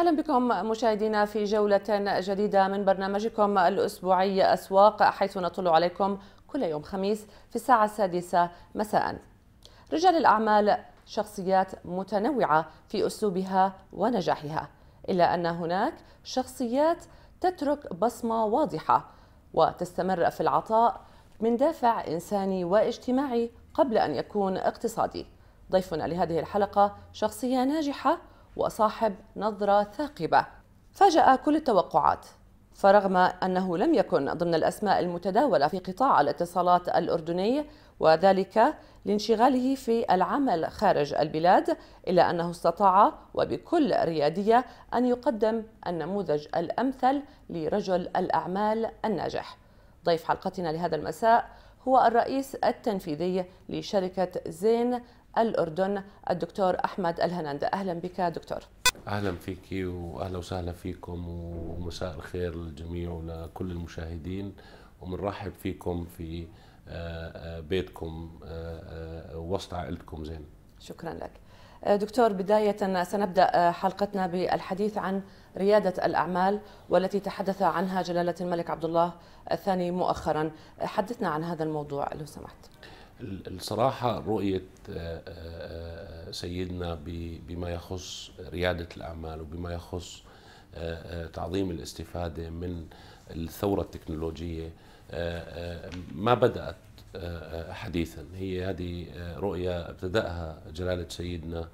اهلا بكم مشاهدينا في جوله جديده من برنامجكم الاسبوعي اسواق حيث نطل عليكم كل يوم خميس في الساعه السادسه مساء. رجال الاعمال شخصيات متنوعه في اسلوبها ونجاحها، الا ان هناك شخصيات تترك بصمه واضحه وتستمر في العطاء من دافع انساني واجتماعي قبل ان يكون اقتصادي. ضيفنا لهذه الحلقه شخصيه ناجحه وصاحب نظرة ثاقبة فاجأ كل التوقعات فرغم أنه لم يكن ضمن الأسماء المتداولة في قطاع الاتصالات الأردني وذلك لانشغاله في العمل خارج البلاد إلا أنه استطاع وبكل ريادية أن يقدم النموذج الأمثل لرجل الأعمال الناجح ضيف حلقتنا لهذا المساء هو الرئيس التنفيذي لشركة زين الأردن الدكتور أحمد الهنند أهلا بك دكتور اهلا فيك واهلا وسهلا فيكم ومساء الخير للجميع ولكل المشاهدين وبنرحب فيكم في آه، آه، بيتكم آه، وسط عائلتكم زين شكرا لك دكتور بداية سنبدأ حلقتنا بالحديث عن ريادة الأعمال والتي تحدث عنها جلالة الملك عبد الله الثاني مؤخرا حدثنا عن هذا الموضوع لو سمحت الصراحة رؤية آه، آه، آه، سيدنا بما يخص ريادة الأعمال وبما يخص تعظيم الاستفادة من الثورة التكنولوجية ما بدأت حديثا هي هذه رؤية ابتدأها جلالة سيدنا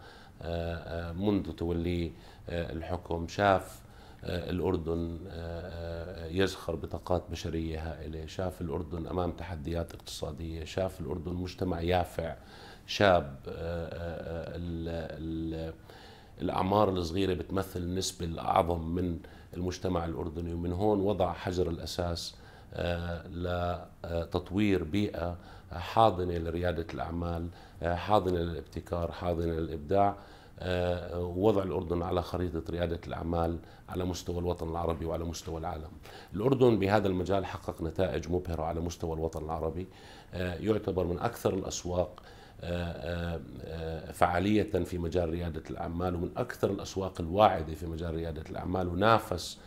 منذ توليه الحكم شاف آه، الأردن آه، آه، يزخر بطاقات بشرية هائلة شاف الأردن أمام تحديات اقتصادية شاف الأردن مجتمع يافع شاب الأعمار الصغيرة بتمثل النسبة الأعظم من المجتمع الأردني ومن هون وضع حجر الأساس لتطوير بيئة حاضنة لريادة الأعمال حاضنة للابتكار حاضنة للإبداع آه، وضع الأردن على خريطة ريادة الأعمال على مستوى الوطن العربي وعلى مستوى العالم الأردن بهذا المجال حقق نتائج مبهرة على مستوى الوطن العربي آه، يعتبر من أكثر الأسواق آه، فعالية في مجال ريادة الأعمال ومن أكثر الأسواق الواعدة في مجال ريادة الأعمال ونافس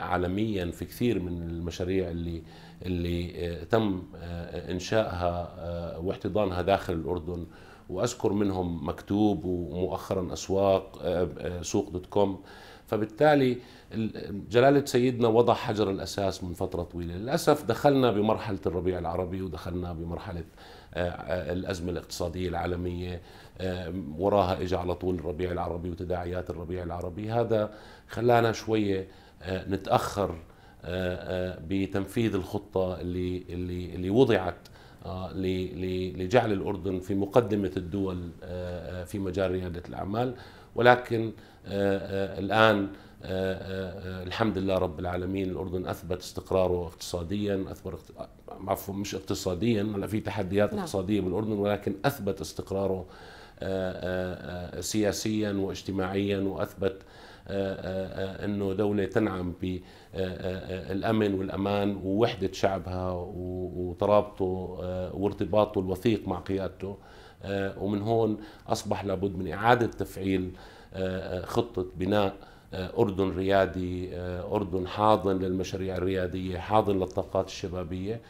عالميا في كثير من المشاريع اللي اللي تم انشائها واحتضانها داخل الاردن واذكر منهم مكتوب ومؤخرا اسواق آه، آه، سوق دوت كوم فبالتالي جلالة سيدنا وضع حجر الأساس من فترة طويلة للأسف دخلنا بمرحلة الربيع العربي ودخلنا بمرحلة آه، الأزمة الاقتصادية العالمية وراها إجا على طول الربيع العربي وتداعيات الربيع العربي هذا خلانا شوية نتأخر بتنفيذ الخطة اللي, اللي, اللي وضعت آه، لجعل الأردن في مقدمة الدول آه، آه، في مجال ريادة الأعمال ولكن الآن الحمد لله رب العالمين الأردن أثبت استقراره اقتصاديا أثبت عفوا مش اقتصاديا هلا في تحديات نعم. اقتصادية بالأردن ولكن أثبت استقراره سياسيا واجتماعيا وأثبت آه، آه، آه، انه دوله تنعم بالامن والامان ووحده شعبها وترابطه وارتباطه الوثيق مع قيادته ومن هون اصبح لابد من اعاده تفعيل خطه بناء اردن ريادي اردن حاضن للمشاريع الرياديه حاضن للطاقات الشبابيه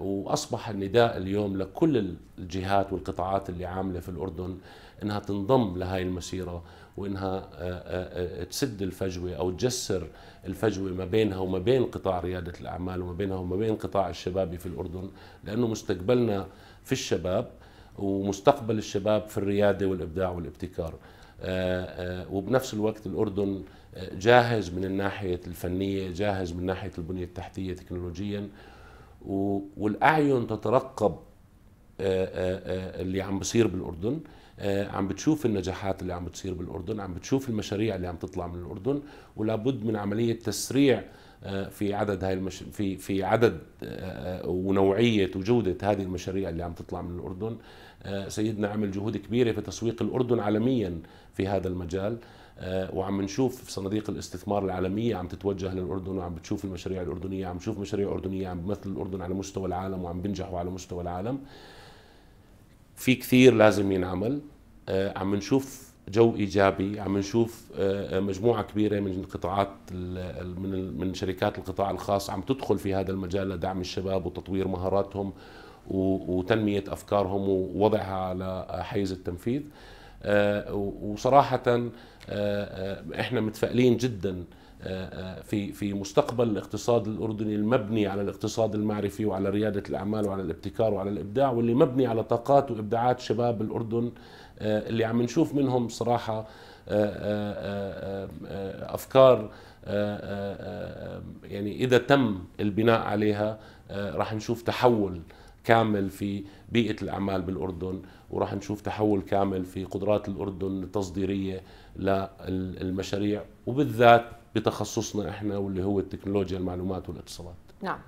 واصبح النداء اليوم لكل الجهات والقطاعات اللي عامله في الاردن انها تنضم لهي المسيره وانها آه، آه، آه، تسد الفجوه او تجسر الفجوه ما بينها وما بين قطاع رياده الاعمال وما بينها وما بين قطاع الشبابي في الاردن لانه مستقبلنا في الشباب ومستقبل الشباب في الرياده والابداع والابتكار وبنفس الوقت الاردن جاهز من الناحيه الفنيه جاهز من ناحيه البنيه التحتيه تكنولوجيا والاعين تترقب اللي عم بصير بالاردن آه، عم بتشوف النجاحات اللي عم بتصير بالاردن عم بتشوف المشاريع اللي عم تطلع من الاردن ولا بد من عمليه تسريع آه، في عدد هاي المش... في في عدد آه، ونوعيه وجوده هذه المشاريع اللي عم تطلع من الاردن سيدنا عمل جهود كبيره في تسويق الاردن عالميا في هذا المجال وعم نشوف في صناديق الاستثمار العالميه عم تتوجه للاردن وعم بتشوف المشاريع الاردنيه عم نشوف مشاريع اردنيه عم بمثل الاردن على مستوى العالم وعم بينجحوا على مستوى العالم في كثير لازم ينعمل آه، عم نشوف جو ايجابي عم نشوف آه، آه، مجموعه كبيره من قطاعات من من شركات القطاع الخاص عم تدخل في هذا المجال لدعم الشباب وتطوير مهاراتهم وتنميه افكارهم ووضعها على حيز التنفيذ وصراحه احنا متفائلين جدا في في مستقبل الاقتصاد الاردني المبني على الاقتصاد المعرفي وعلى رياده الاعمال وعلى الابتكار وعلى الابداع واللي مبني على طاقات وابداعات شباب الاردن آه، اللي عم نشوف منهم صراحه آه، آه، افكار يعني اذا تم البناء عليها راح نشوف تحول كامل في بيئه الاعمال بالاردن وراح نشوف تحول كامل في قدرات الاردن التصديريه للمشاريع وبالذات بتخصصنا احنا واللي هو التكنولوجيا المعلومات والاتصالات نعم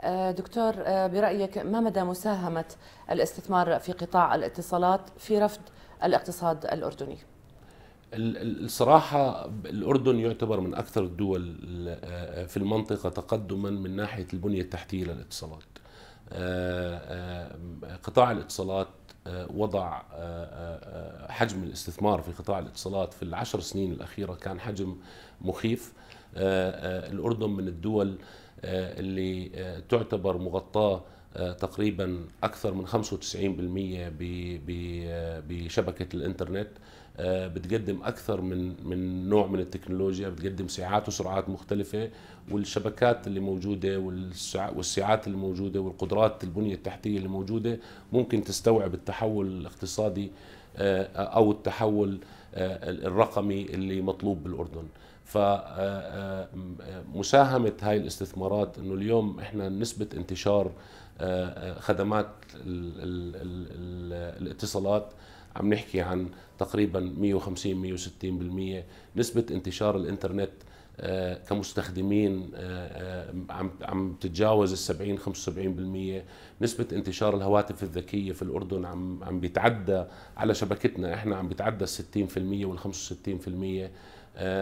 آه، دكتور آه، برأيك ما مدى مساهمة الاستثمار في قطاع الاتصالات في رفض الاقتصاد الأردني؟ الصراحة الأردن يعتبر من أكثر الدول آه، في المنطقة تقدما من ناحية البنية التحتية للاتصالات قطاع الاتصالات آه، وضع آه، آه، حجم الاستثمار في قطاع الاتصالات في العشر سنين الأخيرة كان حجم مخيف الأردن من الدول اللي تعتبر مغطاة تقريبا أكثر من 95% بشبكة الإنترنت آه، بتقدم اكثر من من نوع من التكنولوجيا بتقدم ساعات وسرعات مختلفه والشبكات اللي موجوده والساعات اللي موجوده والقدرات البنيه التحتيه اللي موجوده ممكن تستوعب التحول الاقتصادي آه، او التحول آه، الرقمي اللي مطلوب بالاردن فمساهمة هاي الاستثمارات انه اليوم احنا نسبة انتشار خدمات الاتصالات عم نحكي عن تقريبا 150 160% نسبه انتشار الانترنت آه، كمستخدمين آه، آه، عم عم تتجاوز ال 70 75% نسبة انتشار الهواتف الذكية في الأردن عم عم بيتعدى على شبكتنا احنا عم بيتعدى ال 60% وال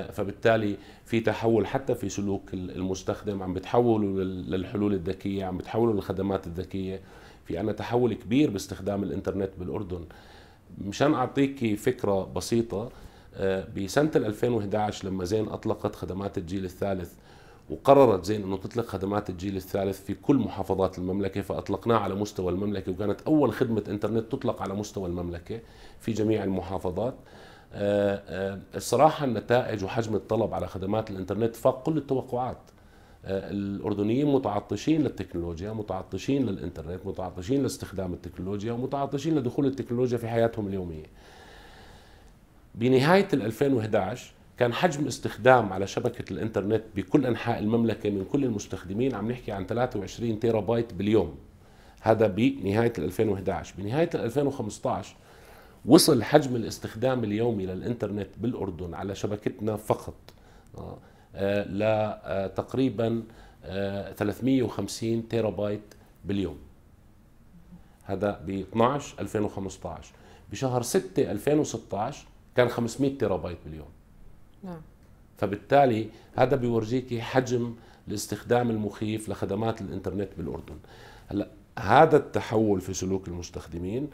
65% فبالتالي في تحول حتى في سلوك المستخدم عم بتحولوا للحلول الذكية عم بتحولوا للخدمات الذكية في عنا تحول كبير باستخدام الانترنت بالأردن مشان أعطيك فكرة بسيطة آه، بسنة 2011 لما زين أطلقت خدمات الجيل الثالث وقررت زين أنه تطلق خدمات الجيل الثالث في كل محافظات المملكة فأطلقناه على مستوى المملكة وكانت أول خدمة إنترنت تطلق على مستوى المملكة في جميع المحافظات آه، آه، الصراحة النتائج وحجم الطلب على خدمات الإنترنت فاق كل التوقعات آه، الاردنيين متعطشين للتكنولوجيا متعطشين للانترنت متعطشين لاستخدام التكنولوجيا ومتعطشين لدخول التكنولوجيا في حياتهم اليوميه بنهايه 2011 كان حجم استخدام على شبكة الإنترنت بكل أنحاء المملكة من كل المستخدمين عم نحكي عن 23 تيرا بايت باليوم هذا بنهاية 2011 بنهاية 2015 وصل حجم الاستخدام اليومي للإنترنت بالأردن على شبكتنا فقط آه، لتقريبا آه، 350 آه، تيرا بايت باليوم هذا ب 12 2015 بشهر 6 2016 كان 500 تيرا بايت باليوم نعم فبالتالي هذا بيورجيكي حجم الاستخدام المخيف لخدمات الانترنت بالاردن هلا هذا التحول في سلوك المستخدمين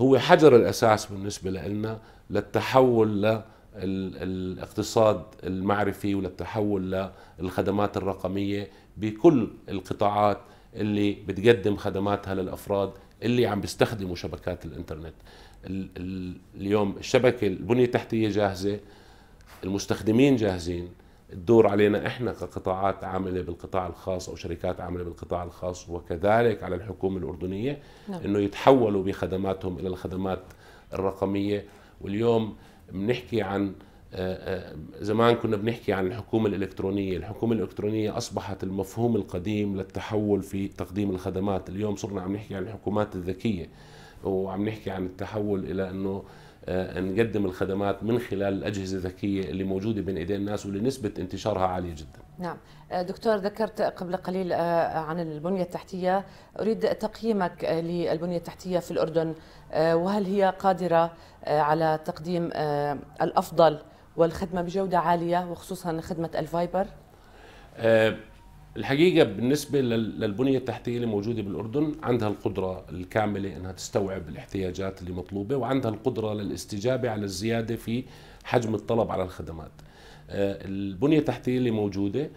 هو حجر الاساس بالنسبه لنا للتحول ل الاقتصاد المعرفي وللتحول للخدمات الرقمية بكل القطاعات اللي بتقدم خدماتها للأفراد اللي عم بيستخدموا شبكات الانترنت اليوم الشبكة البنية التحتية جاهزة المستخدمين جاهزين الدور علينا احنا كقطاعات عامله بالقطاع الخاص او شركات عامله بالقطاع الخاص وكذلك على الحكومه الاردنيه نعم. انه يتحولوا بخدماتهم الى الخدمات الرقميه واليوم بنحكي عن آه، آه، زمان كنا بنحكي عن الحكومة الإلكترونية الحكومة الإلكترونية أصبحت المفهوم القديم للتحول في تقديم الخدمات اليوم صرنا عم نحكي عن الحكومات الذكية وعم نحكي عن التحول إلى أنه آه، نقدم الخدمات من خلال الأجهزة الذكية اللي موجودة بين إيدي الناس واللي نسبة انتشارها عالية جدا نعم دكتور ذكرت قبل قليل عن البنية التحتية أريد تقييمك للبنية التحتية في الأردن وهل هي قادرة آه، على تقديم آه، الافضل والخدمه بجوده عاليه وخصوصا خدمه الفايبر آه، الحقيقه بالنسبه للبنيه التحتيه اللي موجوده بالاردن عندها القدره الكامله انها تستوعب الاحتياجات اللي مطلوبه وعندها القدره للاستجابه على الزياده في حجم الطلب على الخدمات. البنيه التحتيه اللي موجوده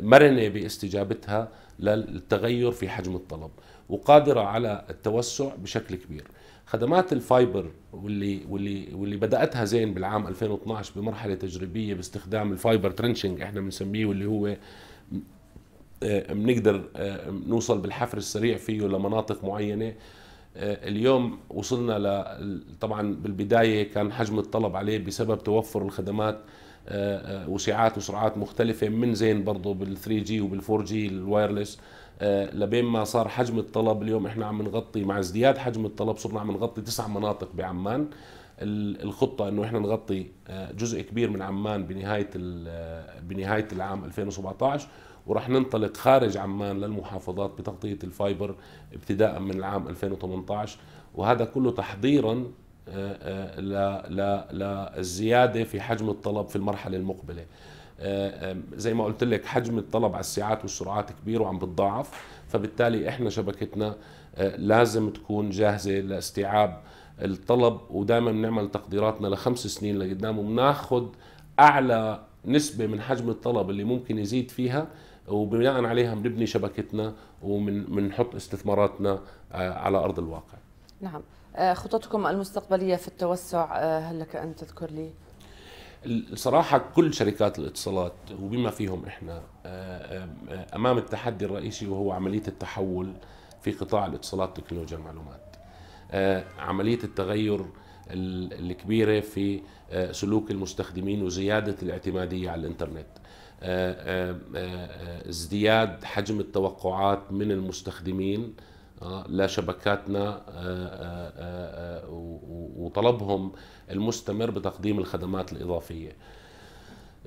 مرنه باستجابتها للتغير في حجم الطلب وقادره على التوسع بشكل كبير. خدمات الفايبر واللي واللي واللي بداتها زين بالعام 2012 بمرحله تجريبيه باستخدام الفايبر ترنشنج احنا بنسميه واللي هو آه، بنقدر آه، نوصل بالحفر السريع فيه لمناطق معينه آه، اليوم وصلنا ل طبعا بالبدايه كان حجم الطلب عليه بسبب توفر الخدمات وسعات وسرعات مختلفه من زين برضه بال3 جي وبال4 جي الوايرلس آه، لبين ما صار حجم الطلب اليوم احنا عم نغطي مع ازدياد حجم الطلب صرنا عم نغطي تسع مناطق بعمان الخطة انه احنا نغطي آه، جزء كبير من عمان بنهاية آه، بنهاية العام 2017 ورح ننطلق خارج عمان للمحافظات بتغطية الفايبر ابتداء من العام 2018 وهذا كله تحضيرا للزيادة في حجم الطلب في المرحلة المقبلة آه، آه، زي ما قلت لك حجم الطلب على الساعات والسرعات كبير وعم بتضاعف فبالتالي احنا شبكتنا آه، لازم تكون جاهزه لاستيعاب الطلب ودائما بنعمل تقديراتنا لخمس سنين لقدام وبناخذ اعلى نسبه من حجم الطلب اللي ممكن يزيد فيها وبناء عليها بنبني شبكتنا وبنحط استثماراتنا على ارض الواقع. نعم، خططكم المستقبليه في التوسع هل لك ان تذكر لي؟ الصراحة كل شركات الاتصالات وبما فيهم احنا آه، آه، امام التحدي الرئيسي وهو عملية التحول في قطاع الاتصالات تكنولوجيا المعلومات. آه، عملية التغير الكبيرة في سلوك المستخدمين وزيادة الاعتمادية على الانترنت. ازدياد حجم التوقعات من المستخدمين آه، لشبكاتنا آه، آه، وطلبهم المستمر بتقديم الخدمات الإضافية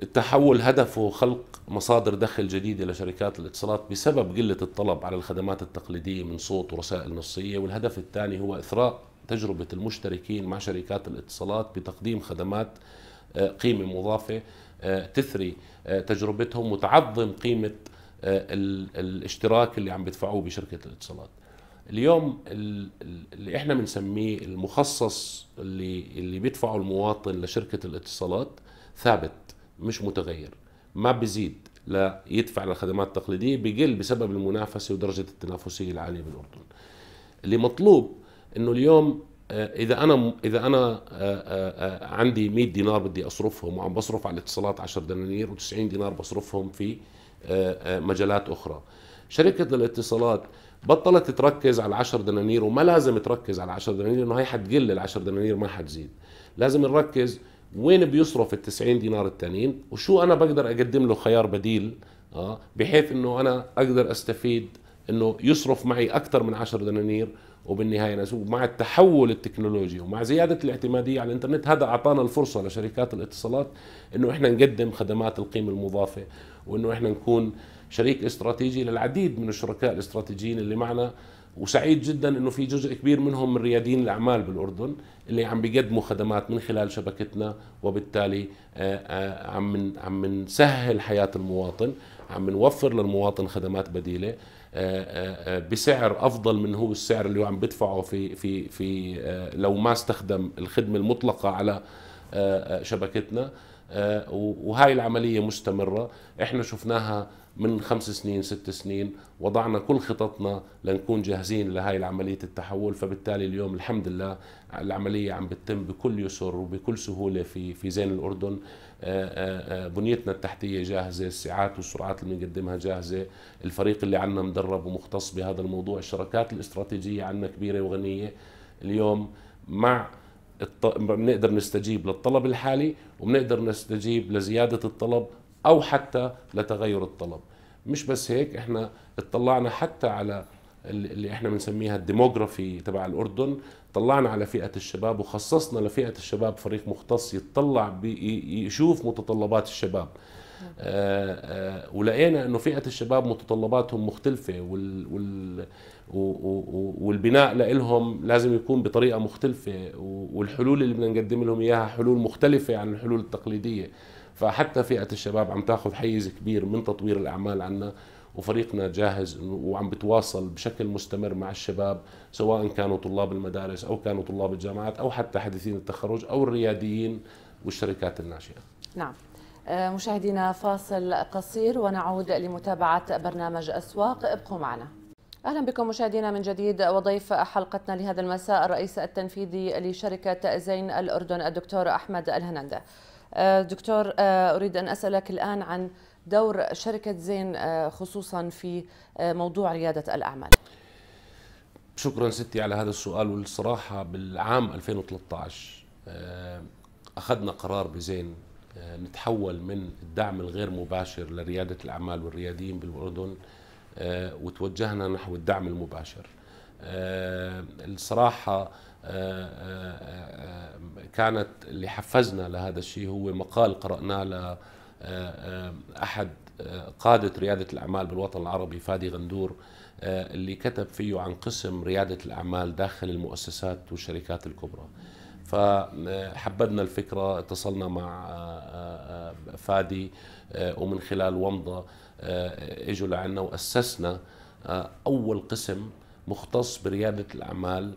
التحول هدفه خلق مصادر دخل جديدة لشركات الاتصالات بسبب قلة الطلب على الخدمات التقليدية من صوت ورسائل نصية والهدف الثاني هو إثراء تجربة المشتركين مع شركات الاتصالات بتقديم خدمات قيمة مضافة تثري تجربتهم وتعظم قيمة الاشتراك اللي عم بيدفعوه بشركة الاتصالات اليوم اللي احنا بنسميه المخصص اللي اللي بيدفعه المواطن لشركه الاتصالات ثابت مش متغير ما بيزيد لا يدفع للخدمات التقليديه بقل بسبب المنافسه ودرجه التنافسيه العاليه بالاردن. اللي مطلوب انه اليوم آه، اذا انا اذا انا آه، آه، عندي 100 دينار بدي اصرفهم وعم بصرف على الاتصالات 10 دنانير و90 دينار بصرفهم في مجالات اخرى. شركه الاتصالات بطلت تركز على 10 دنانير وما لازم تركز على 10 دنانير لانه هي حتقل ال 10 دنانير ما حتزيد لازم نركز وين بيصرف ال 90 دينار التانيين وشو انا بقدر اقدم له خيار بديل اه بحيث انه انا اقدر استفيد انه يصرف معي اكثر من 10 دنانير وبالنهايه مع التحول التكنولوجي ومع زياده الاعتماديه على الانترنت هذا اعطانا الفرصه لشركات الاتصالات انه احنا نقدم خدمات القيمه المضافه وانه احنا نكون شريك استراتيجي للعديد من الشركاء الاستراتيجيين اللي معنا وسعيد جدا انه في جزء كبير منهم من ريادين الاعمال بالاردن اللي عم بيقدموا خدمات من خلال شبكتنا وبالتالي آه، آه، عم عم نسهل حياه المواطن عم نوفر للمواطن خدمات بديله آه، بسعر افضل من هو السعر اللي عم بدفعه في في في لو ما استخدم الخدمه المطلقه على شبكتنا وهاي العمليه مستمره احنا شفناها من خمس سنين ست سنين وضعنا كل خططنا لنكون جاهزين لهي العملية التحول فبالتالي اليوم الحمد لله العملية عم بتتم بكل يسر وبكل سهولة في في زين الأردن آه، آه، آه، بنيتنا التحتية جاهزة الساعات والسرعات اللي بنقدمها جاهزة الفريق اللي عندنا مدرب ومختص بهذا الموضوع الشراكات الاستراتيجية عندنا كبيرة وغنية اليوم مع بنقدر نستجيب للطلب الحالي وبنقدر نستجيب لزيادة الطلب او حتى لتغير الطلب مش بس هيك احنا اطلعنا حتى على اللي احنا بنسميها الديموغرافي تبع الاردن طلعنا على فئه الشباب وخصصنا لفئه الشباب فريق مختص يتطلع يشوف متطلبات الشباب نعم. آه، آه، ولقينا انه فئه الشباب متطلباتهم مختلفه وال وال والبناء لهم لازم يكون بطريقه مختلفه والحلول اللي بدنا نقدم لهم اياها حلول مختلفه عن الحلول التقليديه فحتى فئه الشباب عم تاخذ حيز كبير من تطوير الاعمال عنا وفريقنا جاهز وعم بتواصل بشكل مستمر مع الشباب سواء كانوا طلاب المدارس او كانوا طلاب الجامعات او حتى حديثين التخرج او الرياديين والشركات الناشئه. نعم. آه، مشاهدينا فاصل قصير ونعود لمتابعه برنامج اسواق ابقوا معنا. اهلا بكم مشاهدينا من جديد وضيف حلقتنا لهذا المساء الرئيس التنفيذي لشركه زين الاردن الدكتور احمد الهننده. آه، دكتور آه، أريد أن أسألك الآن عن دور شركة زين آه، خصوصا في موضوع ريادة الأعمال شكرا ستي على هذا السؤال والصراحة بالعام 2013 أخذنا قرار بزين نتحول من الدعم الغير مباشر لريادة الأعمال والرياديين بالأردن وتوجهنا نحو الدعم المباشر الصراحة آه، آه، آه، كانت اللي حفزنا لهذا الشيء هو مقال قرأناه لأحد قادة ريادة الأعمال بالوطن العربي فادي غندور اللي كتب فيه عن قسم ريادة الأعمال داخل المؤسسات والشركات الكبرى فحببنا الفكرة اتصلنا مع فادي ومن خلال ومضة اجوا لعنا وأسسنا أول قسم مختص بريادة الأعمال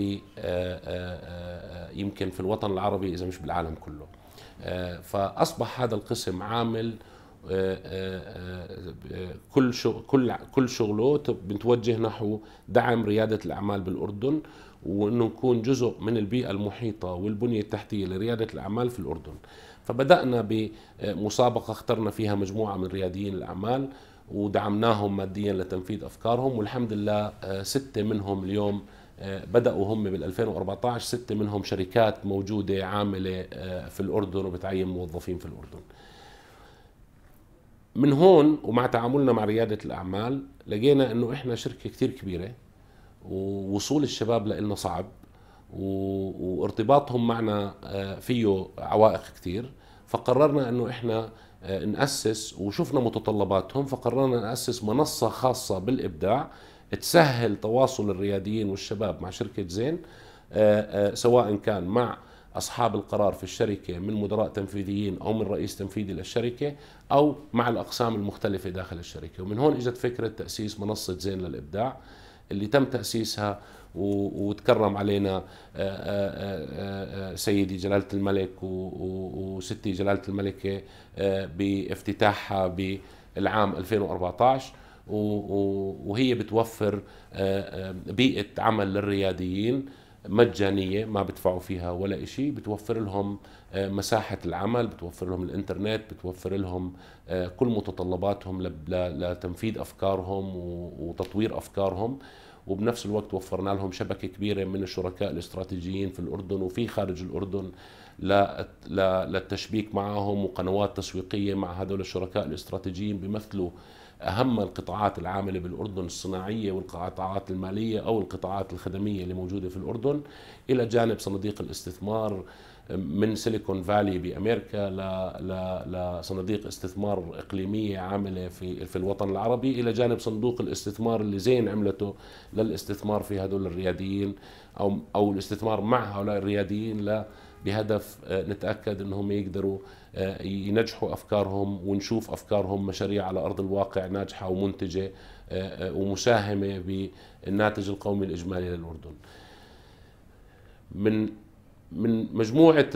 في آه، آه، آه، يمكن في الوطن العربي اذا مش بالعالم كله فاصبح هذا القسم عامل كل كل كل شغله بنتوجه نحو دعم رياده الاعمال بالاردن وانه نكون جزء من البيئه المحيطه والبنيه التحتيه لرياده الاعمال في الاردن فبدانا بمسابقه اخترنا فيها مجموعه من رياديين الاعمال ودعمناهم ماديا لتنفيذ افكارهم والحمد لله سته منهم اليوم بدأوا هم بال 2014 ستة منهم شركات موجودة عاملة آه، في الأردن وبتعين موظفين في الأردن من هون ومع تعاملنا مع ريادة الأعمال لقينا أنه إحنا شركة كتير كبيرة ووصول الشباب لنا صعب وارتباطهم معنا آه، فيه عوائق كتير فقررنا أنه إحنا آه، نأسس وشفنا متطلباتهم فقررنا نأسس منصة خاصة بالإبداع تسهل تواصل الرياديين والشباب مع شركه زين آه، آه، سواء كان مع اصحاب القرار في الشركه من مدراء تنفيذيين او من رئيس تنفيذي للشركه او مع الاقسام المختلفه داخل الشركه ومن هون اجت فكره تاسيس منصه زين للابداع اللي تم تاسيسها وتكرم علينا آه، سيدي جلاله الملك وستي جلاله الملكه بافتتاحها بالعام 2014 وهي بتوفر آه، آه، بيئة عمل للرياديين مجانية ما بدفعوا فيها ولا إشي بتوفر لهم آه، مساحة العمل بتوفر لهم الإنترنت بتوفر لهم كل متطلباتهم لتنفيذ أفكارهم وتطوير أفكارهم وبنفس الوقت وفرنا لهم شبكة كبيرة من الشركاء الاستراتيجيين في الأردن وفي خارج الأردن للتشبيك معهم وقنوات تسويقية مع هذول الشركاء الاستراتيجيين بيمثلوا اهم القطاعات العامله بالاردن الصناعيه والقطاعات الماليه او القطاعات الخدميه اللي موجوده في الاردن الى جانب صناديق الاستثمار من سيليكون فالي بامريكا لصناديق استثمار اقليميه عامله في في الوطن العربي الى جانب صندوق الاستثمار اللي زين عملته للاستثمار في هذول الرياديين او او الاستثمار مع هؤلاء الرياديين ل بهدف آه، نتاكد انهم يقدروا آه، ينجحوا افكارهم ونشوف افكارهم مشاريع على ارض الواقع ناجحه ومنتجه آه، ومساهمه بالناتج القومي الاجمالي للاردن. من من مجموعه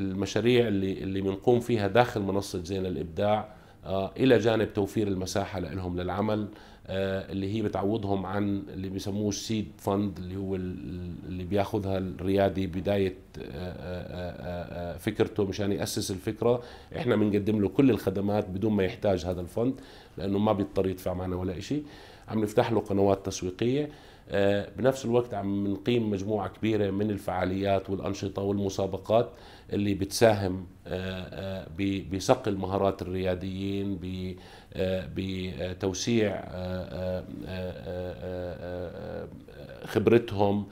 المشاريع اللي اللي بنقوم فيها داخل منصه زين الابداع الى جانب توفير المساحه لهم للعمل آه، اللي هي بتعوضهم عن اللي بيسموه السيد فند اللي هو اللي بياخذها الريادي بدايه آه، آه، فكرته مشان ياسس الفكره احنا بنقدم له كل الخدمات بدون ما يحتاج هذا الفند لانه ما بيضطر يدفع معنا ولا شيء عم نفتح له قنوات تسويقيه بنفس الوقت عم نقيم مجموعه كبيره من الفعاليات والانشطه والمسابقات اللي بتساهم آه، آه، بصقل مهارات الرياديين آه، بتوسيع خبرتهم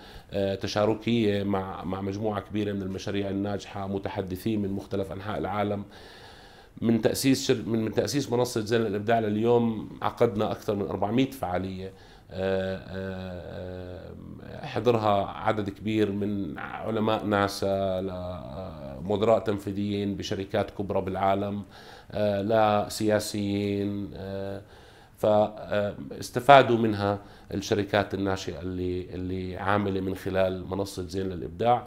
تشاركيه مع مع مجموعه كبيره من المشاريع الناجحه متحدثين من مختلف انحاء العالم من تاسيس من تاسيس منصه زين الابداع لليوم عقدنا اكثر من 400 فعاليه حضرها عدد كبير من علماء ناسا لمدراء تنفيذيين بشركات كبرى بالعالم لسياسيين فاستفادوا منها الشركات الناشئه اللي اللي عامله من خلال منصه زين للابداع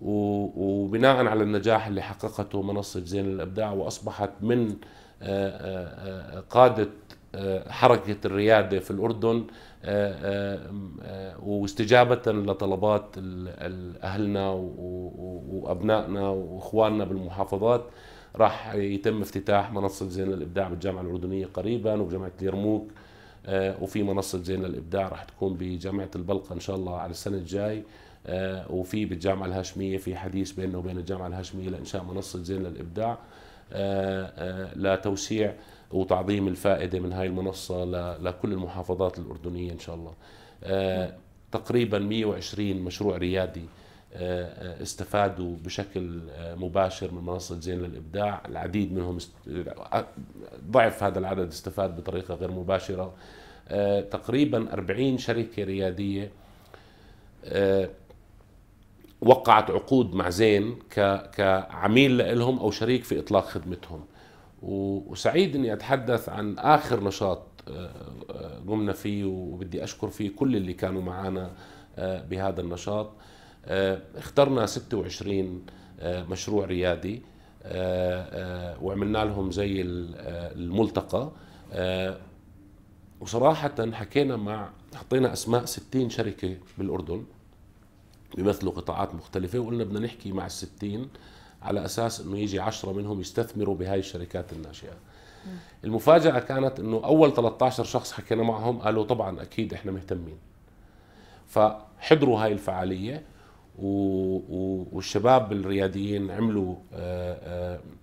وبناء على النجاح اللي حققته منصه زين للابداع واصبحت من آه، آه، آه، قاده آه، حركة الريادة في الأردن آه، آه، واستجابة لطلبات أهلنا وأبنائنا وإخواننا بالمحافظات راح يتم افتتاح منصة زين للإبداع بالجامعة الأردنية قريبا وبجامعة اليرموك وفي منصة زين للإبداع راح تكون بجامعة البلقة إن شاء الله على السنة الجاي وفي بالجامعة الهاشمية في حديث بيننا وبين الجامعة الهاشمية لإنشاء منصة زين للإبداع لتوسيع وتعظيم الفائدة من هاي المنصة لكل المحافظات الأردنية إن شاء الله آه، تقريبا 120 مشروع ريادي آه، آه، استفادوا بشكل مباشر من منصة زين للإبداع العديد منهم ضعف هذا العدد استفاد بطريقة غير مباشرة تقريبا 40 شركة ريادية وقعت عقود مع زين كعميل لهم أو شريك في إطلاق خدمتهم وسعيد اني اتحدث عن اخر نشاط آه، آه، قمنا فيه وبدي اشكر فيه كل اللي كانوا معنا آه، بهذا النشاط اخترنا 26 مشروع ريادي وعملنا لهم زي الملتقى وصراحة حكينا مع حطينا أسماء 60 شركة بالأردن بيمثلوا قطاعات مختلفة وقلنا بدنا نحكي مع الستين 60 على أساس أنه يجي عشرة منهم يستثمروا بهاي الشركات الناشئة المفاجأة كانت أنه أول 13 شخص حكينا معهم قالوا طبعا أكيد إحنا مهتمين فحضروا هاي الفعالية و... والشباب الرياديين عملوا آه،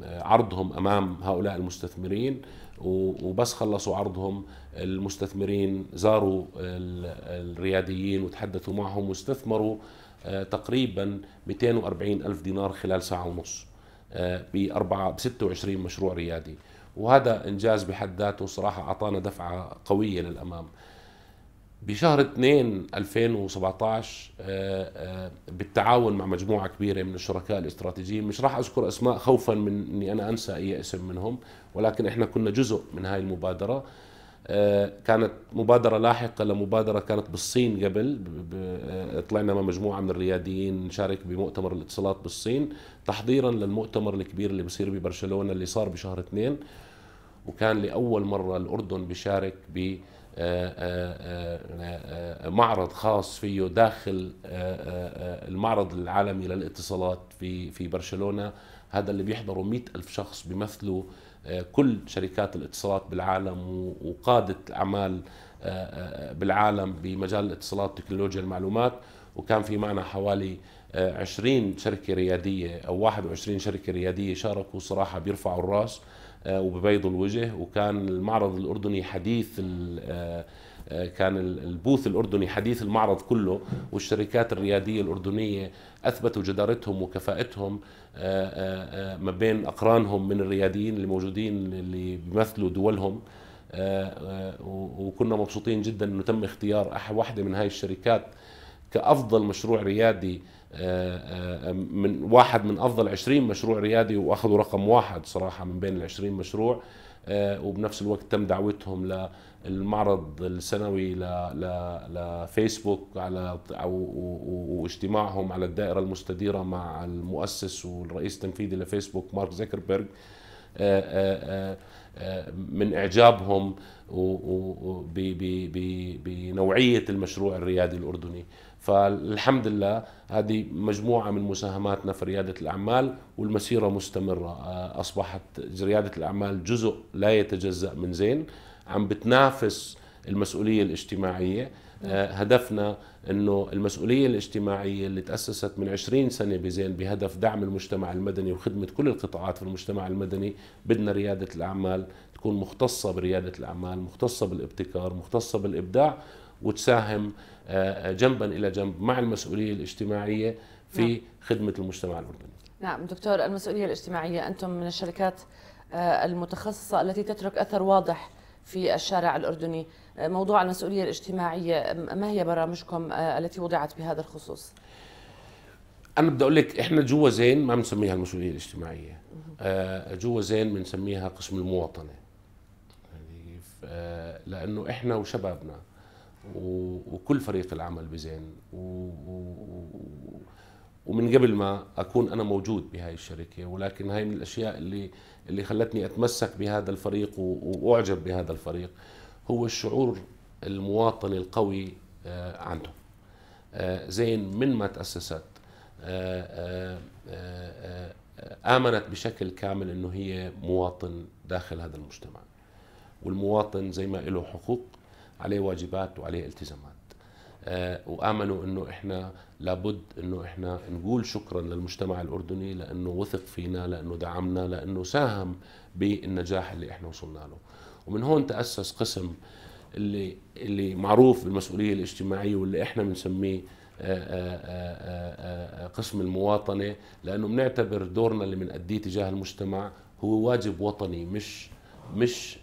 آه، عرضهم امام هؤلاء المستثمرين وبس خلصوا عرضهم المستثمرين زاروا الرياديين وتحدثوا معهم واستثمروا آه، تقريبا 240 ألف دينار خلال ساعة ونص آه، ب 26 مشروع ريادي وهذا إنجاز بحد ذاته صراحة أعطانا دفعة قوية للأمام بشهر 2 2017 آه، بالتعاون مع مجموعه كبيره من الشركاء الاستراتيجيين مش راح اذكر اسماء خوفا من اني انا انسى اي اسم منهم ولكن احنا كنا جزء من هاي المبادره آه، كانت مبادرة لاحقة لمبادرة كانت بالصين قبل آه، طلعنا مع مجموعة من الرياديين نشارك بمؤتمر الاتصالات بالصين تحضيرا للمؤتمر الكبير اللي بصير ببرشلونة اللي صار بشهر اثنين وكان لأول مرة الأردن بيشارك ب آه، معرض خاص فيه داخل المعرض العالمي للاتصالات في في برشلونة هذا اللي بيحضره مئة ألف شخص بيمثلوا آه، كل شركات الاتصالات بالعالم وقادة أعمال آه، آه، بالعالم بمجال الاتصالات وتكنولوجيا المعلومات وكان في معنا حوالي 20 شركة ريادية أو 21 شركة ريادية شاركوا صراحة بيرفعوا الرأس وببيضوا الوجه وكان المعرض الأردني حديث كان البوث الاردني حديث المعرض كله والشركات الرياديه الاردنيه اثبتوا جدارتهم وكفاءتهم آه، آه، آه، ما بين اقرانهم من الرياديين اللي موجودين اللي بيمثلوا دولهم وكنا مبسوطين جدا انه تم اختيار واحده من هاي الشركات كافضل مشروع ريادي من واحد من افضل 20 مشروع ريادي واخذوا رقم واحد صراحه من بين ال 20 مشروع وبنفس الوقت تم دعوتهم المعرض السنوي لفيسبوك على واجتماعهم على الدائره المستديره مع المؤسس والرئيس التنفيذي لفيسبوك مارك زكربرج آه، آه، آه، من اعجابهم بنوعيه المشروع الريادي الاردني فالحمد لله هذه مجموعه من مساهماتنا في رياده الاعمال والمسيره مستمره اصبحت رياده الاعمال جزء لا يتجزا من زين عم بتنافس المسؤولية الاجتماعية آه، هدفنا انه المسؤوليه الاجتماعيه اللي تاسست من 20 سنه بزين بهدف دعم المجتمع المدني وخدمه كل القطاعات في المجتمع المدني بدنا رياده الاعمال تكون مختصه برياده الاعمال مختصه بالابتكار مختصه بالابداع وتساهم آه، جنبا الى جنب مع المسؤوليه الاجتماعيه في نعم. خدمه المجتمع الاردني نعم دكتور المسؤوليه الاجتماعيه انتم من الشركات آه، المتخصصه التي تترك اثر واضح في الشارع الأردني آه، موضوع المسؤولية الاجتماعية ما هي برامجكم آه، التي وضعت بهذا الخصوص؟ أنا بدي أقول لك إحنا جوا زين ما بنسميها المسؤولية الاجتماعية آه، جوا زين بنسميها قسم المواطنة يعني لأنه إحنا وشبابنا وكل فريق العمل بزين ومن قبل ما اكون انا موجود بهاي الشركه ولكن هاي من الاشياء اللي اللي خلتني اتمسك بهذا الفريق واعجب بهذا الفريق هو الشعور المواطن القوي آه، عنده آه، زين من ما تاسست آه، امنت بشكل كامل انه هي مواطن داخل هذا المجتمع والمواطن زي ما له حقوق عليه واجبات وعليه التزامات آه، وامنوا انه احنا لابد انه احنا نقول شكرا للمجتمع الاردني لانه وثق فينا لانه دعمنا لانه ساهم بالنجاح اللي احنا وصلنا له ومن هون تاسس قسم اللي اللي معروف بالمسؤوليه الاجتماعيه واللي احنا بنسميه آه، آه، قسم المواطنه لانه بنعتبر دورنا اللي بنأديه تجاه المجتمع هو واجب وطني مش مش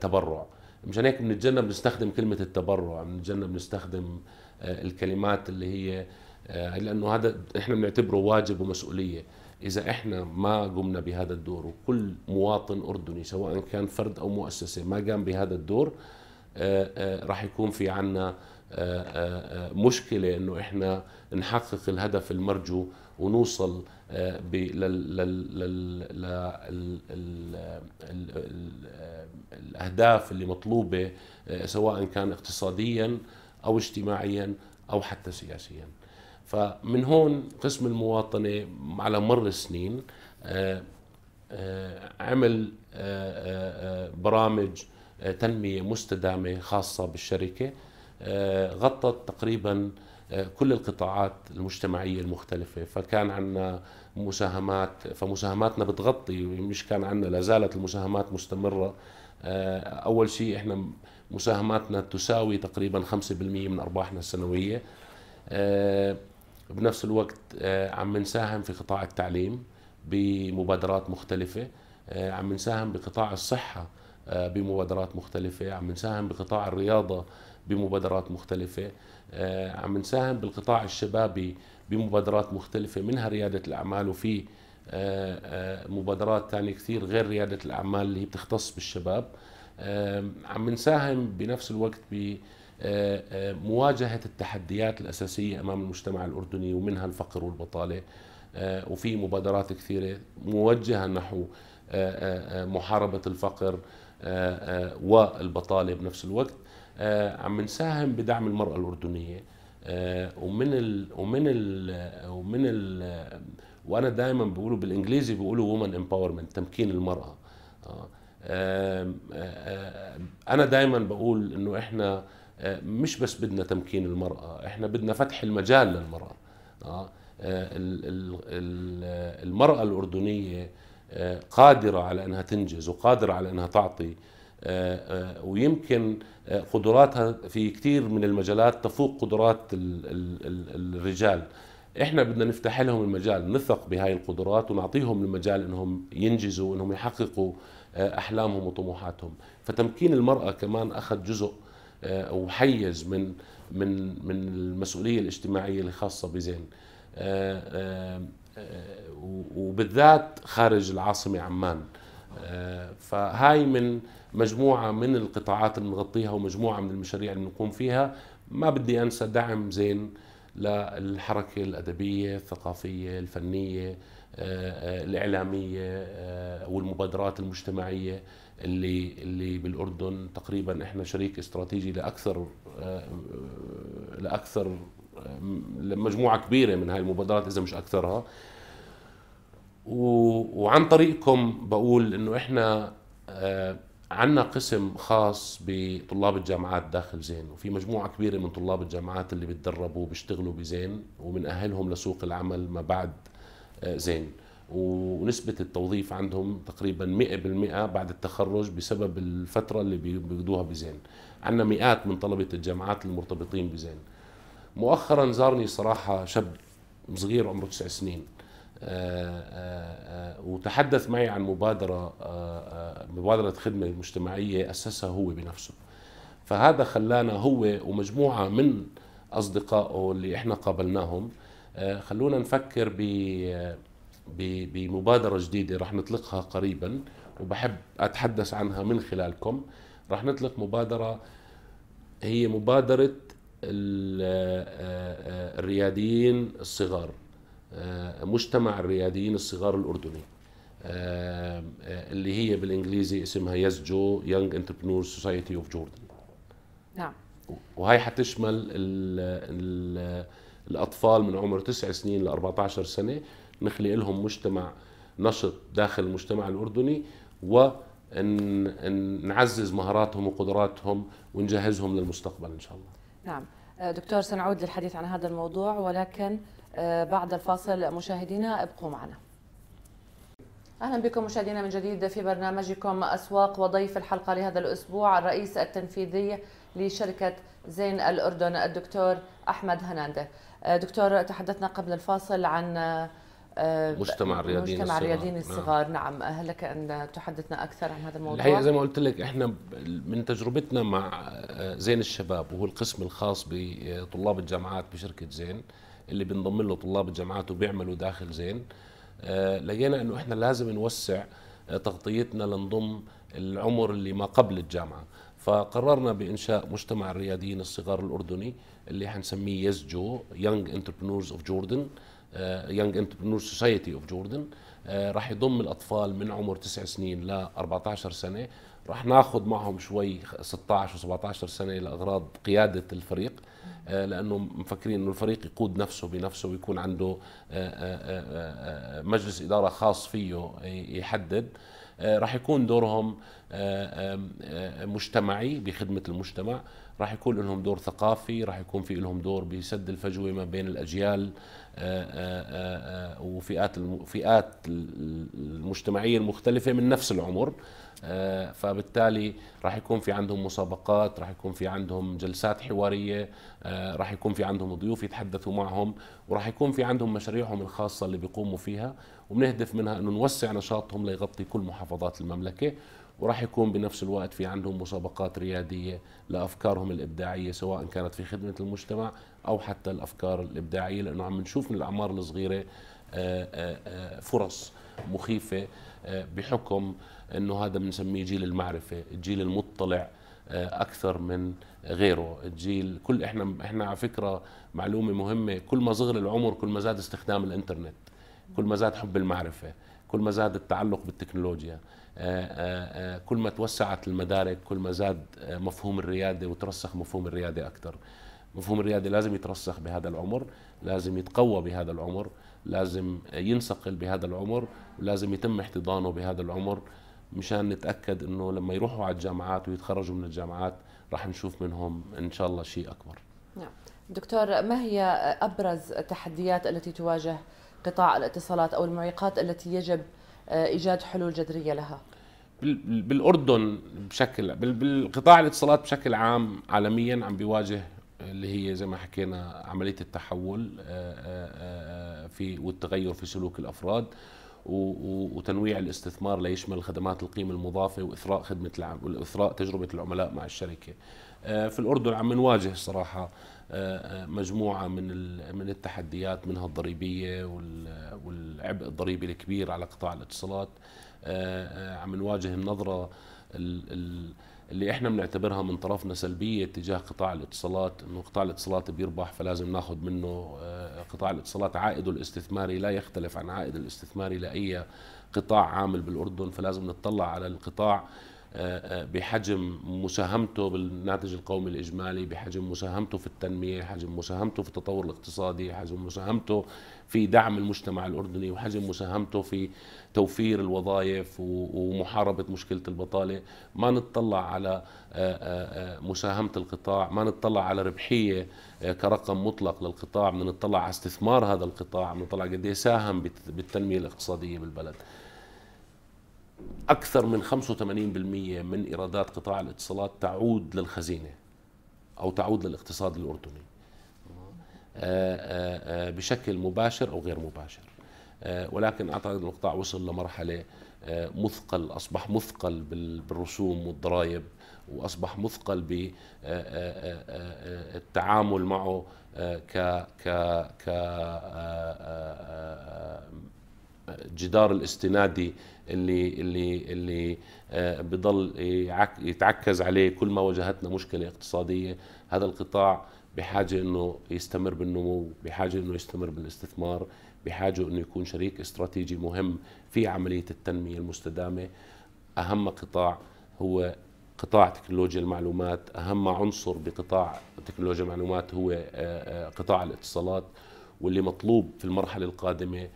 تبرع مشان هيك بنتجنب نستخدم كلمه التبرع بنتجنب نستخدم آه، الكلمات اللي هي آه، لانه هذا احنا بنعتبره واجب ومسؤوليه اذا احنا ما قمنا بهذا الدور وكل مواطن اردني سواء كان فرد او مؤسسه ما قام بهذا الدور آه، راح يكون في عنا مشكله انه احنا نحقق الهدف المرجو ونوصل آه، للاهداف اللي مطلوبه آه، سواء كان اقتصاديا او اجتماعيا او حتى سياسيا فمن هون قسم المواطنه على مر السنين آه، عمل برامج تنميه مستدامه خاصه بالشركه غطت تقريبا كل القطاعات المجتمعية المختلفة فكان عندنا مساهمات فمساهماتنا بتغطي مش كان عندنا لا زالت المساهمات مستمرة آه، أول شيء إحنا مساهماتنا تساوي تقريبا 5% من أرباحنا السنوية آه، بنفس الوقت آه، عم نساهم في قطاع التعليم بمبادرات مختلفة عم نساهم بقطاع الصحة آه، بمبادرات مختلفة عم نساهم بقطاع الرياضة بمبادرات مختلفة آه، عم نساهم بالقطاع الشبابي بمبادرات مختلفة منها ريادة الأعمال وفي آه، مبادرات تانية كثير غير ريادة الأعمال اللي هي بتختص بالشباب عم نساهم بنفس الوقت بمواجهة التحديات الأساسية أمام المجتمع الأردني ومنها الفقر والبطالة وفي مبادرات كثيرة موجهة نحو محاربة الفقر آه، آه، والبطاله بنفس الوقت آه، عم نساهم بدعم المراه الاردنيه ومن ال ومن ال ومن ال وانا دائما بقولوا بالانجليزي بيقولوا وومن امباورمنت تمكين المراه انا دائما بقول انه احنا مش بس بدنا تمكين المراه احنا بدنا فتح المجال للمراه المراه الاردنيه قادرة على أنها تنجز وقادرة على أنها تعطي آه، آه، ويمكن آه، قدراتها في كثير من المجالات تفوق قدرات الرجال احنا بدنا نفتح لهم المجال نثق بهاي القدرات ونعطيهم المجال انهم ينجزوا انهم يحققوا احلامهم وطموحاتهم فتمكين المراه كمان اخذ جزء وحيز من من من المسؤوليه الاجتماعيه الخاصه بزين وبالذات خارج العاصمة عمان آه، فهاي من مجموعة من القطاعات اللي بنغطيها ومجموعة من المشاريع اللي بنقوم فيها ما بدي أنسى دعم زين للحركة الأدبية الثقافية الفنية آه، آه، الإعلامية والمبادرات المجتمعية اللي اللي بالأردن تقريبا إحنا شريك استراتيجي لأكثر لأكثر مجموعه كبيره من هاي المبادرات اذا مش اكثرها و... وعن طريقكم بقول انه احنا آه عندنا قسم خاص بطلاب الجامعات داخل زين وفي مجموعة كبيرة من طلاب الجامعات اللي بتدربوا بيشتغلوا بزين وبنأهلهم لسوق العمل ما بعد آه، زين ونسبة التوظيف عندهم تقريبا 100% بعد التخرج بسبب الفترة اللي بيقضوها بزين عندنا مئات من طلبة الجامعات المرتبطين بزين مؤخرا زارني صراحة شاب صغير عمره تسع سنين آه، آه، آه، وتحدث معي عن مبادرة مبادرة خدمة مجتمعية أسسها هو بنفسه فهذا خلانا هو ومجموعة من أصدقائه اللي إحنا قابلناهم خلونا نفكر بمبادرة جديدة رح نطلقها قريبا وبحب أتحدث عنها من خلالكم رح نطلق مبادرة هي مبادرة آه، آه، الرياديين الصغار آه، مجتمع الرياديين الصغار الأردني اللي هي بالإنجليزي اسمها يسجو يونج انتربرنور سوسايتي اوف جوردن نعم وهي حتشمل الـ الـ الأطفال من عمر 9 سنين ل 14 سنة نخلق لهم مجتمع نشط داخل المجتمع الأردني و نعزز مهاراتهم وقدراتهم ونجهزهم للمستقبل إن شاء الله نعم آه، دكتور سنعود للحديث عن هذا الموضوع ولكن آه، بعد الفاصل مشاهدينا ابقوا معنا اهلا بكم مشاهدينا من جديد في برنامجكم اسواق وضيف الحلقه لهذا الاسبوع الرئيس التنفيذي لشركه زين الاردن الدكتور احمد هنانده آه، دكتور تحدثنا قبل الفاصل عن مجتمع الرياضيين مجتمع الرياضيين الصغار نعم, نعم. هل لك ان تحدثنا اكثر عن هذا الموضوع الحقيقه زي ما قلت لك احنا من تجربتنا مع آه، زين الشباب وهو القسم الخاص بطلاب الجامعات بشركه زين اللي بنضم له طلاب الجامعات وبيعملوا داخل زين آه، لقينا انه احنا لازم نوسع آه، تغطيتنا لنضم العمر اللي ما قبل الجامعه فقررنا بانشاء مجتمع الرياديين الصغار الاردني اللي حنسميه يزجو يونج انتربرنورز اوف جوردن يانج انتربرنور سوسايتي اوف جوردن راح يضم الاطفال من عمر 9 سنين ل 14 سنه راح ناخذ معهم شوي 16 و17 سنه لاغراض قياده الفريق آه، لانه مفكرين انه الفريق يقود نفسه بنفسه ويكون عنده آه، آه، مجلس اداره خاص فيه يحدد راح يكون دورهم مجتمعي بخدمه المجتمع راح يكون لهم دور ثقافي راح يكون في لهم دور بسد الفجوه ما بين الاجيال آه، آه، آه، وفئات الفئات المجتمعيه المختلفه من نفس العمر فبالتالي راح يكون في عندهم مسابقات راح يكون في عندهم جلسات حواريه راح يكون في عندهم ضيوف يتحدثوا معهم وراح يكون في عندهم مشاريعهم الخاصه اللي بيقوموا فيها وبنهدف منها انه نوسع نشاطهم ليغطي كل محافظات المملكه وراح يكون بنفس الوقت في عندهم مسابقات ريادية لأفكارهم الإبداعية سواء كانت في خدمة المجتمع أو حتى الأفكار الإبداعية لأنه عم نشوف من الأعمار الصغيرة آه، آه، آه، فرص مخيفة بحكم أنه هذا بنسميه جيل المعرفة الجيل المطلع اكثر من غيره الجيل كل احنا احنا على فكره معلومه مهمه كل ما صغر العمر كل ما زاد استخدام الانترنت كل ما زاد حب المعرفه كل ما زاد التعلق بالتكنولوجيا آه، آه، آه، كل ما توسعت المدارك كل ما زاد مفهوم الرياده وترسخ مفهوم الرياده اكثر مفهوم الرياده لازم يترسخ بهذا العمر لازم يتقوى بهذا العمر لازم ينسقل بهذا العمر ولازم يتم احتضانه بهذا العمر مشان نتاكد انه لما يروحوا على الجامعات ويتخرجوا من الجامعات راح نشوف منهم ان شاء الله شيء اكبر نعم دكتور ما هي ابرز التحديات التي تواجه قطاع الاتصالات او المعيقات التي يجب آه، ايجاد حلول جذريه لها بالاردن بشكل بالقطاع الاتصالات بشكل عام عالميا عم بيواجه اللي هي زي ما حكينا عمليه التحول آه، آه، في والتغير في سلوك الافراد وتنويع الاستثمار ليشمل خدمات القيمه المضافه واثراء خدمه العم واثراء تجربه العملاء مع الشركه في الاردن عم نواجه صراحه مجموعه من من التحديات منها الضريبيه والعبء الضريبي الكبير على قطاع الاتصالات آه، آه، عم نواجه النظره اللي احنا بنعتبرها من طرفنا سلبيه تجاه قطاع الاتصالات انه قطاع الاتصالات بيربح فلازم ناخذ منه آه، قطاع الاتصالات عائده الاستثماري لا يختلف عن عائد الاستثماري لاي قطاع عامل بالاردن فلازم نطلع على القطاع بحجم مساهمته بالناتج القومي الاجمالي بحجم مساهمته في التنميه حجم مساهمته في التطور الاقتصادي حجم مساهمته في دعم المجتمع الاردني وحجم مساهمته في توفير الوظائف ومحاربه مشكله البطاله ما نتطلع على آه، آه، آه، مساهمه القطاع ما نتطلع على ربحيه كرقم مطلق للقطاع نتطلع على استثمار هذا القطاع بنطلع قد إيه ساهم بالتنميه الاقتصاديه بالبلد أكثر من 85% من إيرادات قطاع الاتصالات تعود للخزينة أو تعود للاقتصاد الأردني آه، آه، آه، بشكل مباشر أو غير مباشر ولكن أعتقد القطاع وصل لمرحلة مثقل أصبح مثقل بالرسوم والضرائب وأصبح مثقل بالتعامل معه ك ك ك جدار الاستنادي اللي اللي اللي آه، بضل يتعكز عليه كل ما واجهتنا مشكله اقتصاديه هذا القطاع بحاجه انه يستمر بالنمو بحاجه انه يستمر بالاستثمار بحاجه انه يكون شريك استراتيجي مهم في عمليه التنميه المستدامه اهم قطاع هو قطاع تكنولوجيا المعلومات اهم عنصر بقطاع تكنولوجيا المعلومات هو آه، آه، قطاع الاتصالات واللي مطلوب في المرحله القادمه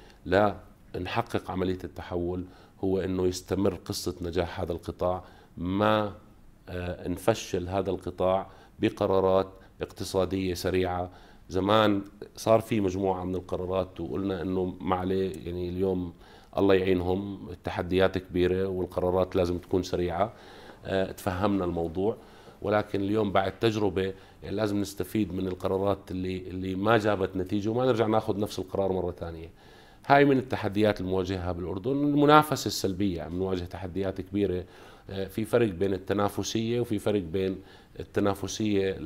لنحقق عمليه التحول هو انه يستمر قصه نجاح هذا القطاع ما آه، نفشل هذا القطاع بقرارات اقتصاديه سريعه زمان صار في مجموعه من القرارات وقلنا انه ما عليه يعني اليوم الله يعينهم التحديات كبيره والقرارات لازم تكون سريعه آه، تفهمنا الموضوع ولكن اليوم بعد تجربه يعني لازم نستفيد من القرارات اللي اللي ما جابت نتيجه وما نرجع ناخذ نفس القرار مره ثانيه هاي من التحديات المواجهة بالأردن المنافسة السلبية عم نواجه تحديات كبيرة آه، في فرق بين التنافسية وفي فرق بين التنافسية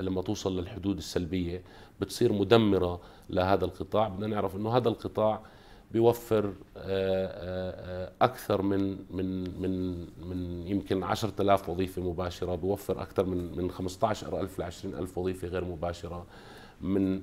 لما توصل للحدود السلبية بتصير مدمرة لهذا القطاع بدنا نعرف أنه هذا القطاع بيوفر آه، آه، أكثر من من من من يمكن 10000 وظيفة مباشرة بيوفر أكثر من من 15000 ل 20000 وظيفة غير مباشرة من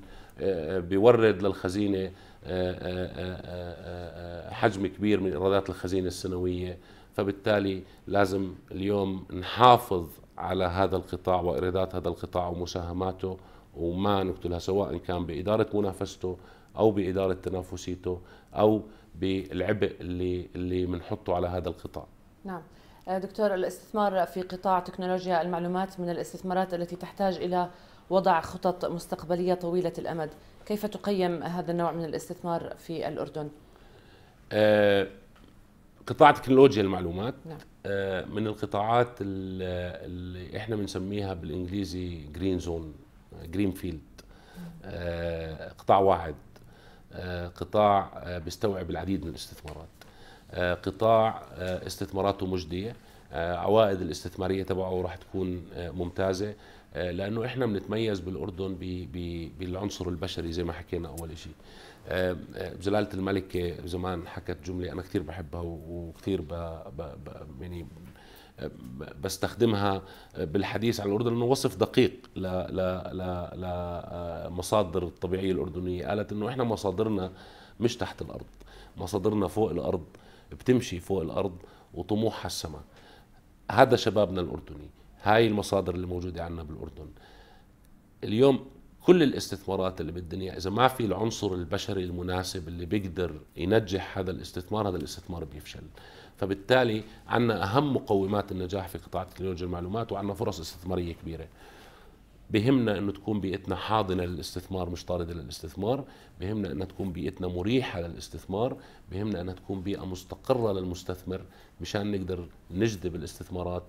بيورد للخزينة آه، آه، آه، حجم كبير من ايرادات الخزينه السنويه فبالتالي لازم اليوم نحافظ على هذا القطاع وايرادات هذا القطاع ومساهماته وما نقتلها سواء كان باداره منافسته او باداره تنافسيته او بالعبء اللي اللي بنحطه على هذا القطاع. نعم. دكتور الاستثمار في قطاع تكنولوجيا المعلومات من الاستثمارات التي تحتاج الى وضع خطط مستقبلية طويلة الأمد كيف تقيم هذا النوع من الاستثمار في الأردن؟ آه قطاع تكنولوجيا المعلومات نعم. آه من القطاعات اللي احنا بنسميها بالانجليزي جرين زون جرين فيلد قطاع واعد آه قطاع آه بيستوعب العديد من الاستثمارات آه قطاع آه استثماراته مجديه آه عوائد الاستثماريه تبعه راح تكون آه ممتازه آه، لانه احنا بنتميز بالاردن بالعنصر البشري زي ما حكينا اول شيء آه، آه، جلاله الملكه زمان حكت جمله انا كثير بحبها وكثير بـ بـ بـ يعني بستخدمها بالحديث عن الاردن انه وصف دقيق لمصادر الطبيعيه الاردنيه قالت انه احنا مصادرنا مش تحت الارض مصادرنا فوق الارض بتمشي فوق الارض وطموحها السماء هذا شبابنا الاردني هاي المصادر اللي موجودة عندنا بالأردن اليوم كل الاستثمارات اللي بالدنيا إذا ما في العنصر البشري المناسب اللي بيقدر ينجح هذا الاستثمار هذا الاستثمار بيفشل فبالتالي عندنا أهم مقومات النجاح في قطاع تكنولوجيا المعلومات وعندنا فرص استثمارية كبيرة بهمنا انه تكون بيئتنا حاضنه للاستثمار مش طارده للاستثمار، بهمنا انها تكون بيئتنا مريحه للاستثمار، بهمنا انها تكون بيئه مستقره للمستثمر مشان نقدر نجذب الاستثمارات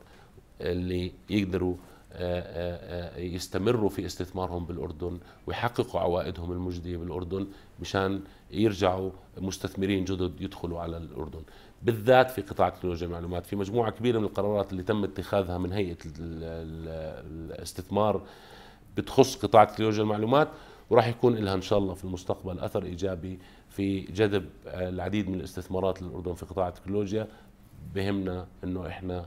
اللي يقدروا آه، آه، آه، يستمروا في استثمارهم بالاردن ويحققوا عوائدهم المجديه بالاردن مشان يرجعوا مستثمرين جدد يدخلوا على الاردن بالذات في قطاع تكنولوجيا المعلومات في مجموعه كبيره من القرارات اللي تم اتخاذها من هيئه الاستثمار بتخص قطاع تكنولوجيا المعلومات وراح يكون لها ان شاء الله في المستقبل اثر ايجابي في جذب العديد من الاستثمارات للاردن في قطاع التكنولوجيا بهمنا انه احنا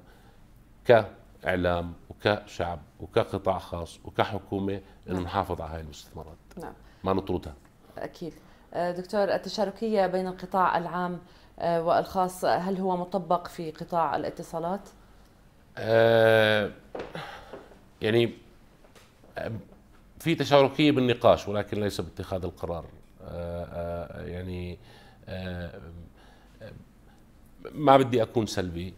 ك اعلام وكشعب وكقطاع خاص وكحكومه انه نعم. نحافظ على هاي المستثمرات نعم ما نطردها اكيد آه، دكتور التشاركيه بين القطاع العام آه، والخاص هل هو مطبق في قطاع الاتصالات؟ آه، يعني في تشاركيه بالنقاش ولكن ليس باتخاذ القرار يعني ما بدي اكون سلبي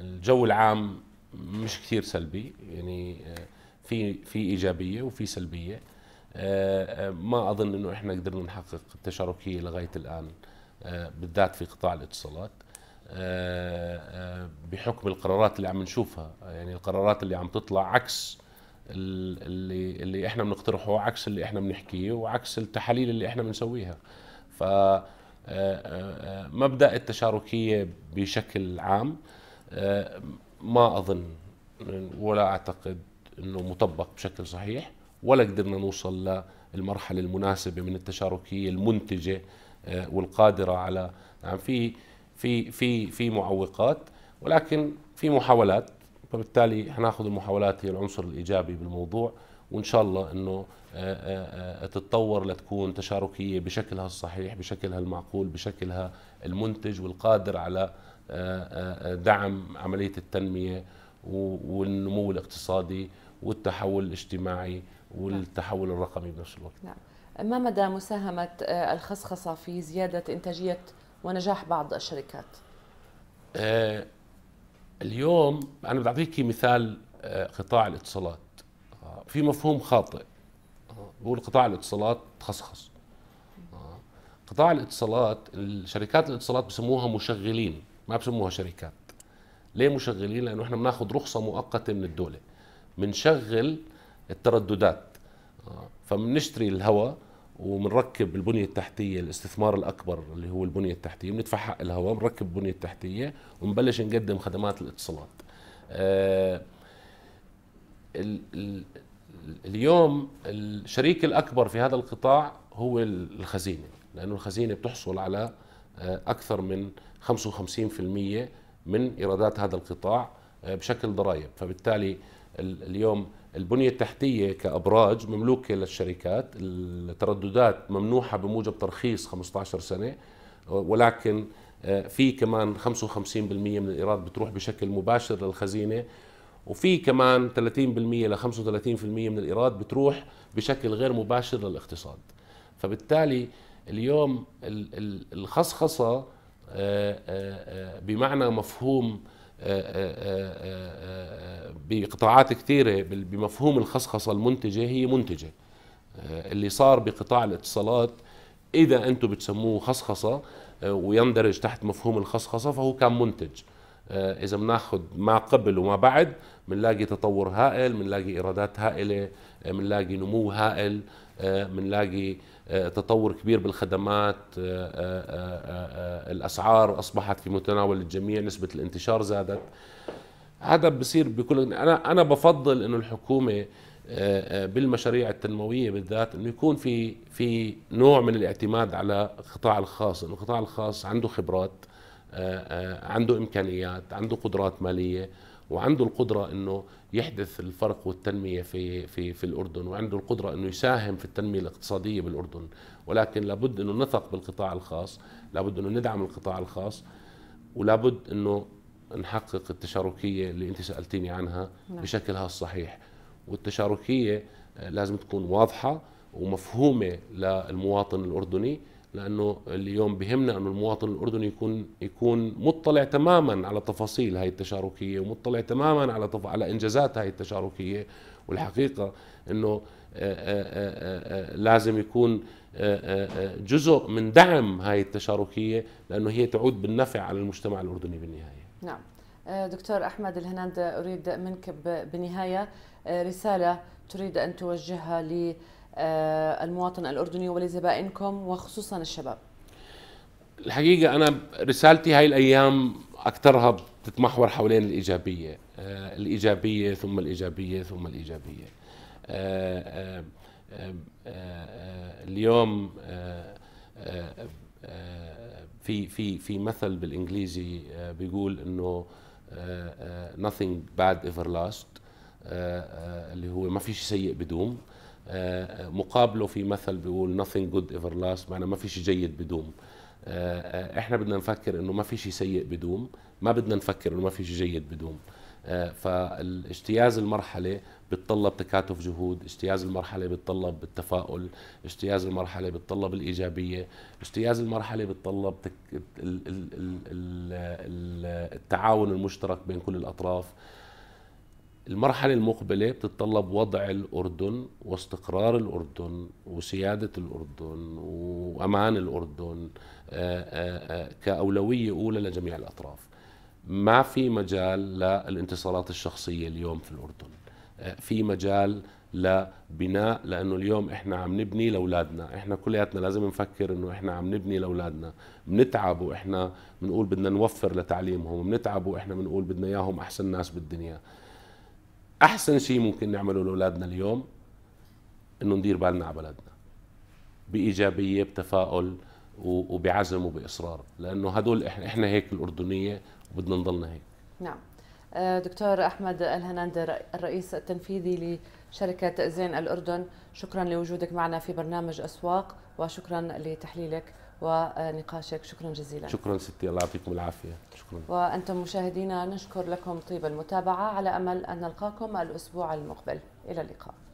الجو العام مش كثير سلبي يعني آه، في في ايجابيه وفي سلبيه آه، آه، ما اظن انه احنا قدرنا نحقق التشاركيه لغايه الان بالذات في قطاع الاتصالات بحكم القرارات اللي عم نشوفها يعني القرارات اللي عم تطلع عكس اللي اللي احنا بنقترحه عكس اللي احنا بنحكيه وعكس التحاليل اللي احنا بنسويها ف آه، آه، آه، مبدا التشاركيه بشكل عام ما اظن ولا اعتقد انه مطبق بشكل صحيح ولا قدرنا نوصل للمرحله المناسبه من التشاركيه المنتجه والقادره على نعم في في في في معوقات ولكن في محاولات فبالتالي حناخذ المحاولات هي العنصر الايجابي بالموضوع وان شاء الله انه آه، آه، آه، تتطور لتكون تشاركية بشكلها الصحيح بشكلها المعقول بشكلها المنتج والقادر على دعم عملية التنمية والنمو الاقتصادي والتحول الاجتماعي والتحول الرقمي بنفس الوقت نعم. ما مدى مساهمة الخصخصة في زيادة إنتاجية ونجاح بعض الشركات؟ اليوم أنا بدي أعطيك مثال قطاع الاتصالات في مفهوم خاطئ بقول قطاع الاتصالات تخصخص قطاع الاتصالات الشركات الاتصالات بسموها مشغلين ما بسموها شركات ليه مشغلين لانه احنا بناخذ رخصه مؤقته من الدوله بنشغل الترددات فبنشتري الهواء وبنركب البنية التحتية الاستثمار الأكبر اللي هو البنية التحتية بندفع حق الهواء بنركب البنية التحتية ونبلش نقدم خدمات الاتصالات آه، اليوم الشريك الاكبر في هذا القطاع هو الخزينه لانه الخزينه بتحصل على آه، اكثر من 55% من ايرادات هذا القطاع آه، بشكل ضرائب فبالتالي اليوم البنيه التحتيه كابراج مملوكه للشركات الترددات ممنوحه بموجب ترخيص 15 سنه ولكن آه، في كمان 55% من الايراد بتروح بشكل مباشر للخزينه وفي كمان 30% ل 35% من الايراد بتروح بشكل غير مباشر للاقتصاد فبالتالي اليوم الخصخصه آه، آه، آه، بمعنى مفهوم بقطاعات كثيره بمفهوم الخصخصه المنتجه هي منتجه اللي صار بقطاع الاتصالات اذا انتم بتسموه خصخصه ويندرج تحت مفهوم الخصخصه فهو كان منتج اذا بناخذ ما قبل وما بعد بنلاقي تطور هائل بنلاقي ايرادات هائله بنلاقي آه، نمو هائل بنلاقي آه، آه، تطور كبير بالخدمات الاسعار اصبحت في متناول الجميع نسبه الانتشار زادت هذا بصير بكل انا انا بفضل انه الحكومه بالمشاريع التنمويه بالذات انه يكون في في نوع من الاعتماد على القطاع الخاص، انه القطاع الخاص عنده خبرات عنده امكانيات، عنده قدرات ماليه، وعنده القدره انه يحدث الفرق والتنميه في في في الاردن وعنده القدره انه يساهم في التنميه الاقتصاديه بالاردن ولكن لابد انه نثق بالقطاع الخاص لابد انه ندعم القطاع الخاص ولابد انه نحقق التشاركيه اللي انت سالتيني عنها نعم. بشكلها الصحيح والتشاركيه آه، لازم تكون واضحه ومفهومه للمواطن الاردني لانه اليوم بهمنا انه المواطن الاردني يكون يكون مطلع تماما على تفاصيل هاي التشاركيه ومطلع تماما على تف... على انجازات هاي التشاركيه والحقيقه انه آه، آه، آه، لازم يكون جزء من دعم هاي التشاركيه لانه هي تعود بالنفع على المجتمع الاردني بالنهايه نعم دكتور احمد الهناند اريد منك بنهايه رساله تريد ان توجهها ل آه، المواطن الاردني ولزبائنكم وخصوصا الشباب؟ الحقيقه انا رسالتي هاي الايام اكثرها بتتمحور حولين الايجابيه آه، الايجابيه ثم الايجابيه ثم الايجابيه آه، اليوم في في في مثل بالانجليزي بيقول انه nothing bad ever last اللي هو ما في شيء سيء بدوم آه، مقابله في مثل بيقول nothing good ever last معناه ما في شيء جيد بدوم آه، آه، احنا بدنا نفكر انه ما في شيء سيء بدوم ما بدنا نفكر انه ما في شيء جيد بدوم فالاجتياز المرحله بتطلب تكاتف جهود اجتياز المرحله بتطلب التفاؤل اجتياز المرحله بتطلب الايجابيه اجتياز المرحله بتطلب التعاون المشترك بين كل الاطراف المرحلة المقبلة بتتطلب وضع الأردن واستقرار الأردن وسيادة الأردن وأمان الأردن آه، آه، آه، كأولوية أولى لجميع الأطراف ما في مجال للانتصارات الشخصية اليوم في الأردن في مجال لبناء لانه اليوم احنا عم نبني لاولادنا احنا كلياتنا لازم نفكر انه احنا عم نبني لاولادنا بنتعب واحنا بنقول بدنا نوفر لتعليمهم بنتعب واحنا بنقول بدنا اياهم احسن ناس بالدنيا احسن شيء ممكن نعمله لاولادنا اليوم انه ندير بالنا على بلدنا بايجابيه بتفاؤل وبعزم وباصرار لانه هدول احنا احنا هيك الاردنيه وبدنا نضلنا هيك نعم آه، دكتور احمد الهناندي الرئيس التنفيذي لشركه زين الاردن شكرا لوجودك معنا في برنامج اسواق وشكرا لتحليلك ونقاشك شكرا جزيلا شكرا ستي الله يعطيكم العافية شكرا وأنتم مشاهدينا نشكر لكم طيب المتابعة على أمل أن نلقاكم الأسبوع المقبل إلى اللقاء